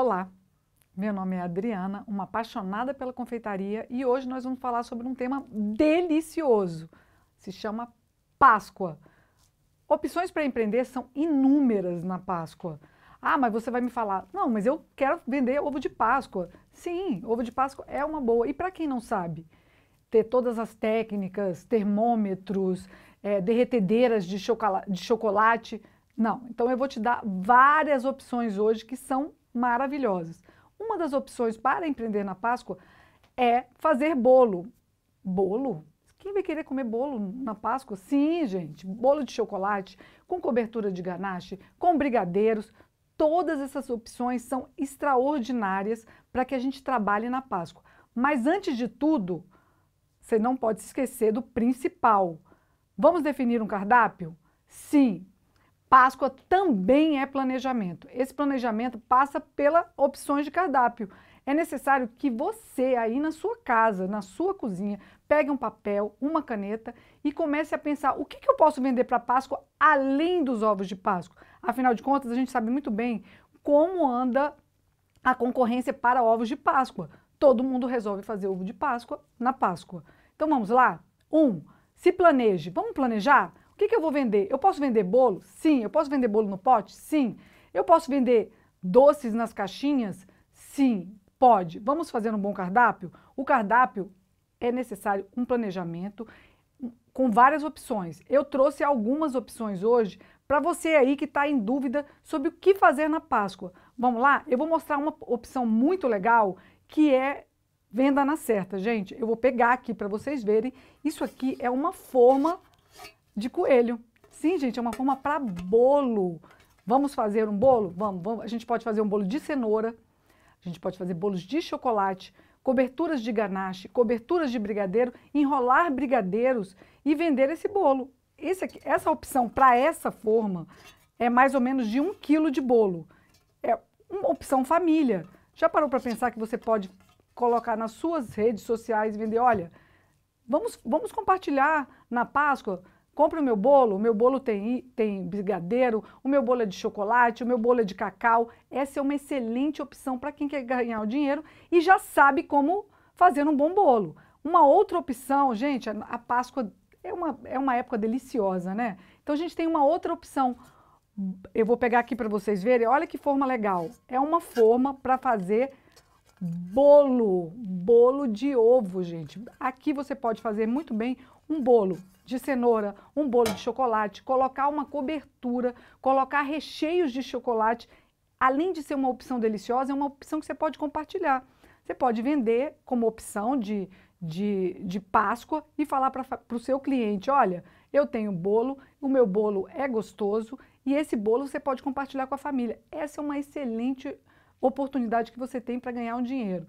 Olá, meu nome é Adriana, uma apaixonada pela confeitaria e hoje nós vamos falar sobre um tema delicioso. Se chama Páscoa. Opções para empreender são inúmeras na Páscoa. Ah, mas você vai me falar, não, mas eu quero vender ovo de Páscoa. Sim, ovo de Páscoa é uma boa. E para quem não sabe, ter todas as técnicas, termômetros, é, derretedeiras de chocolate, de chocolate. Não, então eu vou te dar várias opções hoje que são maravilhosas. Uma das opções para empreender na Páscoa é fazer bolo. Bolo? Quem vai querer comer bolo na Páscoa? Sim, gente, bolo de chocolate, com cobertura de ganache, com brigadeiros. Todas essas opções são extraordinárias para que a gente trabalhe na Páscoa. Mas antes de tudo, você não pode se esquecer do principal. Vamos definir um cardápio? Sim, Páscoa também é planejamento. Esse planejamento passa pelas opções de cardápio. É necessário que você, aí na sua casa, na sua cozinha, pegue um papel, uma caneta e comece a pensar o que, que eu posso vender para Páscoa além dos ovos de Páscoa. Afinal de contas, a gente sabe muito bem como anda a concorrência para ovos de Páscoa. Todo mundo resolve fazer ovo de Páscoa na Páscoa. Então vamos lá? Um, se planeje. Vamos planejar? que, que eu vou vender? Eu posso vender bolo? Sim. Eu posso vender bolo no pote? Sim. Eu posso vender doces nas caixinhas? Sim. Pode. Vamos fazer um bom cardápio? O cardápio é necessário um planejamento com várias opções. Eu trouxe algumas opções hoje para você aí que está em dúvida sobre o que fazer na Páscoa. Vamos lá? Eu vou mostrar uma opção muito legal que é venda na certa. Gente, eu vou pegar aqui para vocês verem. Isso aqui é uma forma de coelho. Sim, gente, é uma forma para bolo. Vamos fazer um bolo? Vamos, vamos. A gente pode fazer um bolo de cenoura, a gente pode fazer bolos de chocolate, coberturas de ganache, coberturas de brigadeiro, enrolar brigadeiros e vender esse bolo. Esse aqui, essa opção para essa forma é mais ou menos de um quilo de bolo. É uma opção família. Já parou para pensar que você pode colocar nas suas redes sociais e vender? Olha, vamos, vamos compartilhar na Páscoa compro o meu bolo, o meu bolo tem, tem brigadeiro, o meu bolo é de chocolate, o meu bolo é de cacau. Essa é uma excelente opção para quem quer ganhar o dinheiro e já sabe como fazer um bom bolo. Uma outra opção, gente, a Páscoa é uma, é uma época deliciosa, né? Então a gente tem uma outra opção. Eu vou pegar aqui para vocês verem. Olha que forma legal. É uma forma para fazer bolo, bolo de ovo, gente. Aqui você pode fazer muito bem um bolo de cenoura, um bolo de chocolate, colocar uma cobertura, colocar recheios de chocolate, além de ser uma opção deliciosa, é uma opção que você pode compartilhar. Você pode vender como opção de, de, de Páscoa e falar para o seu cliente: olha, eu tenho bolo, o meu bolo é gostoso e esse bolo você pode compartilhar com a família. Essa é uma excelente oportunidade que você tem para ganhar um dinheiro.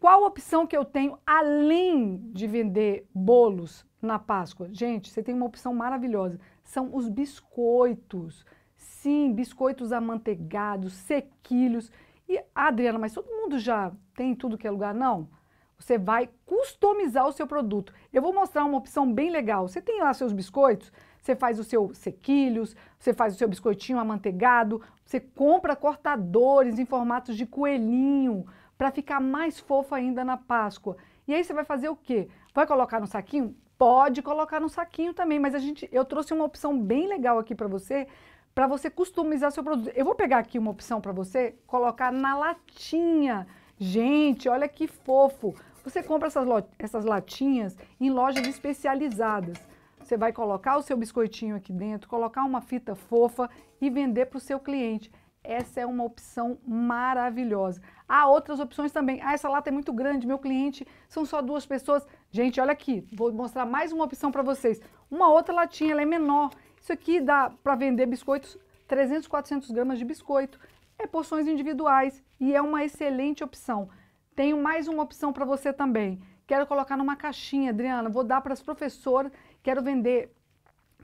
Qual opção que eu tenho além de vender bolos na Páscoa? Gente, você tem uma opção maravilhosa. São os biscoitos. Sim, biscoitos amanteigados, sequilhos. E, Adriana, mas todo mundo já tem tudo que é lugar? Não. Você vai customizar o seu produto. Eu vou mostrar uma opção bem legal. Você tem lá seus biscoitos, você faz o seu sequilhos, você faz o seu biscoitinho amanteigado, você compra cortadores em formatos de coelhinho, para ficar mais fofo ainda na Páscoa. E aí você vai fazer o quê? Vai colocar no saquinho? Pode colocar no saquinho também, mas a gente, eu trouxe uma opção bem legal aqui para você, para você customizar seu produto. Eu vou pegar aqui uma opção para você colocar na latinha. Gente, olha que fofo. Você compra essas, essas latinhas em lojas especializadas. Você vai colocar o seu biscoitinho aqui dentro, colocar uma fita fofa e vender para o seu cliente. Essa é uma opção maravilhosa. Há outras opções também. Ah, essa lata é muito grande, meu cliente são só duas pessoas. Gente, olha aqui, vou mostrar mais uma opção para vocês. Uma outra latinha, ela é menor. Isso aqui dá para vender biscoitos, 300, 400 gramas de biscoito. É porções individuais e é uma excelente opção. Tenho mais uma opção para você também. Quero colocar numa caixinha, Adriana, vou dar para as professoras, quero vender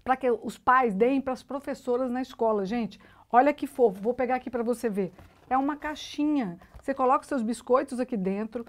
para que os pais deem para as professoras na escola, gente. Olha que fofo, vou pegar aqui para você ver. É uma caixinha. Você coloca seus biscoitos aqui dentro,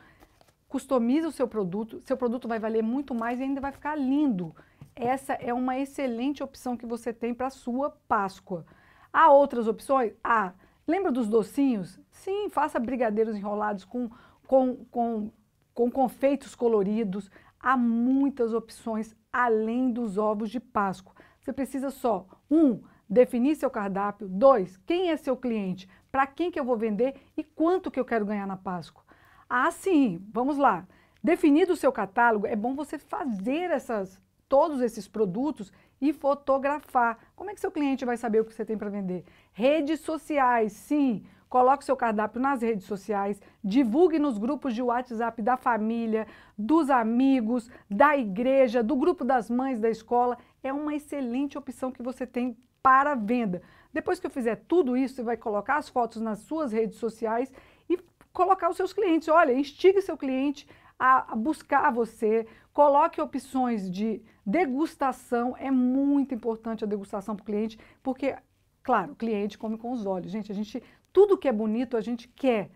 customiza o seu produto, seu produto vai valer muito mais e ainda vai ficar lindo. Essa é uma excelente opção que você tem para a sua Páscoa. Há outras opções? Ah, lembra dos docinhos? Sim, faça brigadeiros enrolados com, com, com, com confeitos coloridos. Há muitas opções além dos ovos de Páscoa. Você precisa só, um, definir seu cardápio. Dois, quem é seu cliente? Para quem que eu vou vender e quanto que eu quero ganhar na Páscoa? Ah, sim, vamos lá. Definido o seu catálogo, é bom você fazer essas, todos esses produtos e fotografar. Como é que seu cliente vai saber o que você tem para vender? Redes sociais, sim. Coloque seu cardápio nas redes sociais, divulgue nos grupos de WhatsApp da família, dos amigos, da igreja, do grupo das mães da escola. É uma excelente opção que você tem para venda. Depois que eu fizer tudo isso, você vai colocar as fotos nas suas redes sociais e colocar os seus clientes. Olha, instigue seu cliente a, a buscar você, coloque opções de degustação. É muito importante a degustação para o cliente, porque, claro, o cliente come com os olhos. Gente, a gente, tudo que é bonito, a gente quer.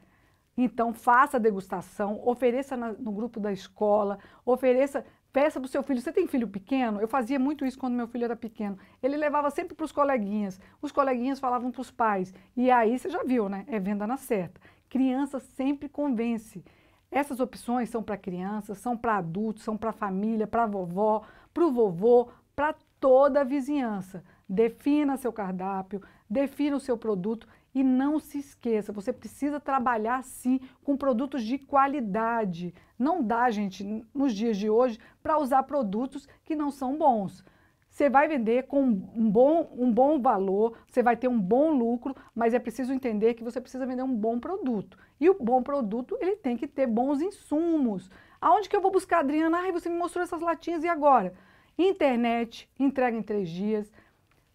Então, faça a degustação, ofereça na, no grupo da escola, ofereça Peça para o seu filho, você tem filho pequeno? Eu fazia muito isso quando meu filho era pequeno. Ele levava sempre para os coleguinhas. Os coleguinhas falavam para os pais. E aí você já viu, né? É venda na certa. Criança sempre convence. Essas opções são para crianças, são para adultos, são para família, para vovó, para o vovô, para toda a vizinhança. Defina seu cardápio, defina o seu produto e não se esqueça, você precisa trabalhar sim com produtos de qualidade. Não dá, gente, nos dias de hoje, para usar produtos que não são bons. Você vai vender com um bom, um bom valor, você vai ter um bom lucro, mas é preciso entender que você precisa vender um bom produto. E o bom produto, ele tem que ter bons insumos. Aonde que eu vou buscar, Adriana? Ai, você me mostrou essas latinhas e agora? Internet, entrega em três dias,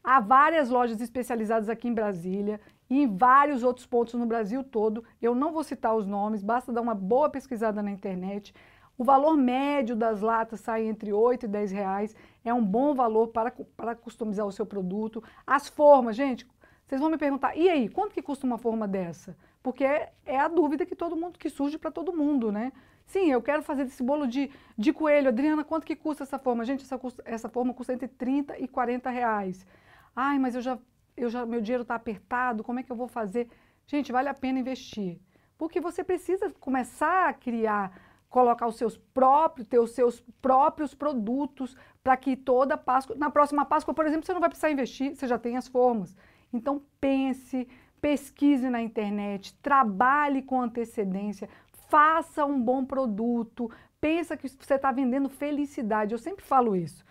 Há várias lojas especializadas aqui em Brasília e em vários outros pontos no Brasil todo. Eu não vou citar os nomes, basta dar uma boa pesquisada na internet. O valor médio das latas sai entre 8 e 10 reais. É um bom valor para, para customizar o seu produto. As formas, gente, vocês vão me perguntar, e aí, quanto que custa uma forma dessa? Porque é, é a dúvida que todo mundo que surge para todo mundo, né? Sim, eu quero fazer esse bolo de, de coelho. Adriana, quanto que custa essa forma? Gente, essa, essa forma custa entre 30 e 40 reais. Ai, mas eu já, eu já meu dinheiro está apertado, como é que eu vou fazer? Gente, vale a pena investir. Porque você precisa começar a criar, colocar os seus próprios, ter os seus próprios produtos para que toda Páscoa, na próxima Páscoa, por exemplo, você não vai precisar investir, você já tem as formas. Então pense, pesquise na internet, trabalhe com antecedência, faça um bom produto, pensa que você está vendendo felicidade. Eu sempre falo isso.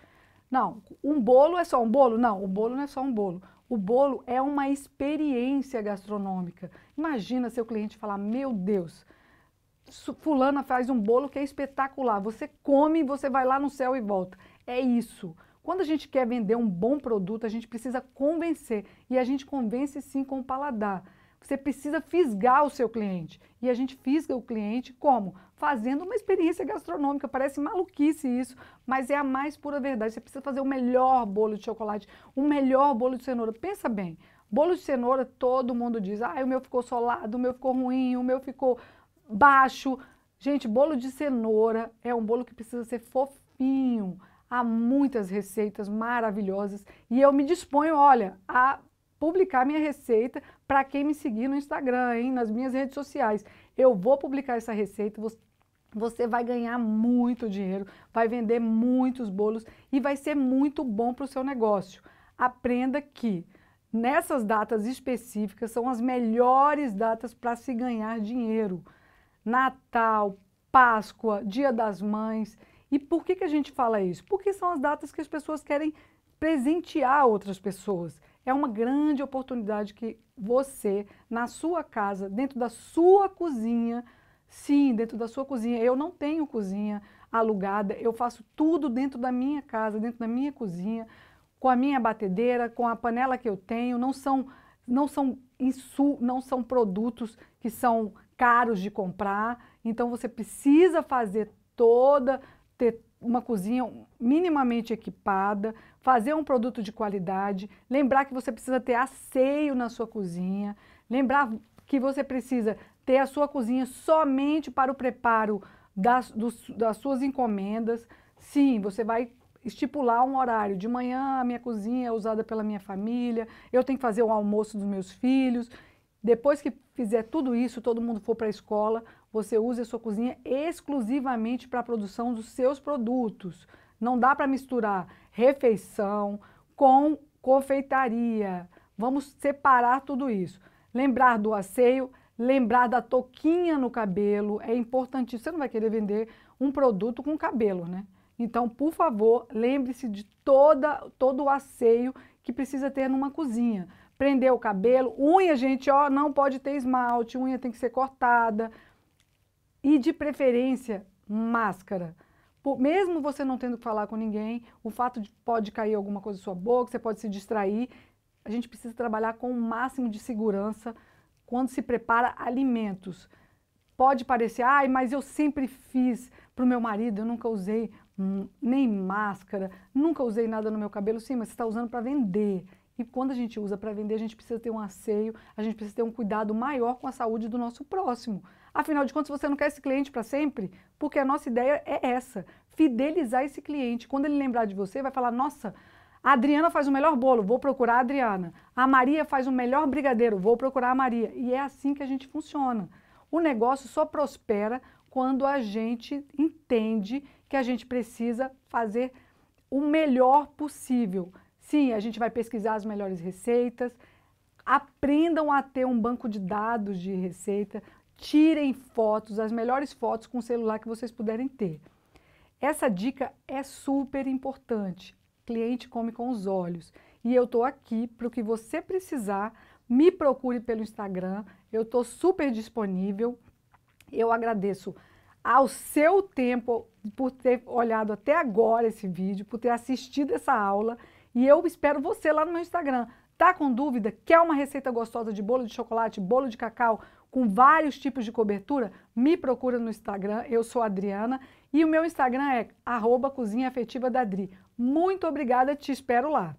Não, um bolo é só um bolo? Não, o bolo não é só um bolo. O bolo é uma experiência gastronômica. Imagina seu cliente falar: Meu Deus, Fulana faz um bolo que é espetacular. Você come, você vai lá no céu e volta. É isso. Quando a gente quer vender um bom produto, a gente precisa convencer. E a gente convence sim com o paladar. Você precisa fisgar o seu cliente. E a gente fisga o cliente como? Fazendo uma experiência gastronômica. Parece maluquice isso, mas é a mais pura verdade. Você precisa fazer o melhor bolo de chocolate, o melhor bolo de cenoura. Pensa bem. Bolo de cenoura, todo mundo diz: ah, o meu ficou solado, o meu ficou ruim, o meu ficou baixo. Gente, bolo de cenoura é um bolo que precisa ser fofinho. Há muitas receitas maravilhosas e eu me disponho, olha, a publicar minha receita para quem me seguir no Instagram, hein, nas minhas redes sociais. Eu vou publicar essa receita, você vai ganhar muito dinheiro, vai vender muitos bolos e vai ser muito bom para o seu negócio. Aprenda que nessas datas específicas são as melhores datas para se ganhar dinheiro. Natal, Páscoa, Dia das Mães. E por que, que a gente fala isso? Porque são as datas que as pessoas querem presentear outras pessoas é uma grande oportunidade que você, na sua casa, dentro da sua cozinha, sim, dentro da sua cozinha, eu não tenho cozinha alugada, eu faço tudo dentro da minha casa, dentro da minha cozinha, com a minha batedeira, com a panela que eu tenho, não são não são insu, não são produtos que são caros de comprar, então você precisa fazer toda ter uma cozinha minimamente equipada, fazer um produto de qualidade, lembrar que você precisa ter asseio na sua cozinha, lembrar que você precisa ter a sua cozinha somente para o preparo das, dos, das suas encomendas. Sim, você vai estipular um horário. De manhã a ah, minha cozinha é usada pela minha família, eu tenho que fazer o almoço dos meus filhos. Depois que fizer tudo isso, todo mundo for para a escola, você use a sua cozinha exclusivamente para a produção dos seus produtos. Não dá para misturar refeição com confeitaria. Vamos separar tudo isso. Lembrar do asseio, lembrar da toquinha no cabelo. É importantíssimo. Você não vai querer vender um produto com cabelo, né? Então, por favor, lembre-se de toda, todo o asseio que precisa ter numa cozinha. Prender o cabelo, unha, gente, ó, não pode ter esmalte, unha tem que ser cortada. E de preferência, máscara. Por, mesmo você não tendo que falar com ninguém, o fato de pode cair alguma coisa na sua boca, você pode se distrair. A gente precisa trabalhar com o um máximo de segurança quando se prepara alimentos. Pode parecer, ai, mas eu sempre fiz para o meu marido, eu nunca usei hum, nem máscara, nunca usei nada no meu cabelo. Sim, mas você está usando para vender. E quando a gente usa para vender, a gente precisa ter um asseio, a gente precisa ter um cuidado maior com a saúde do nosso próximo. Afinal de contas, você não quer esse cliente para sempre? Porque a nossa ideia é essa: fidelizar esse cliente. Quando ele lembrar de você, vai falar: nossa, a Adriana faz o melhor bolo, vou procurar a Adriana. A Maria faz o melhor brigadeiro, vou procurar a Maria. E é assim que a gente funciona. O negócio só prospera quando a gente entende que a gente precisa fazer o melhor possível. Sim, a gente vai pesquisar as melhores receitas. Aprendam a ter um banco de dados de receita. Tirem fotos, as melhores fotos com o celular que vocês puderem ter. Essa dica é super importante. Cliente come com os olhos. E eu estou aqui para o que você precisar. Me procure pelo Instagram, eu estou super disponível. Eu agradeço ao seu tempo por ter olhado até agora esse vídeo, por ter assistido essa aula. E eu espero você lá no meu Instagram. Tá com dúvida? Quer uma receita gostosa de bolo de chocolate, bolo de cacau, com vários tipos de cobertura, me procura no Instagram, eu sou Adriana, e o meu Instagram é arroba cozinha afetiva da Dri. Muito obrigada, te espero lá.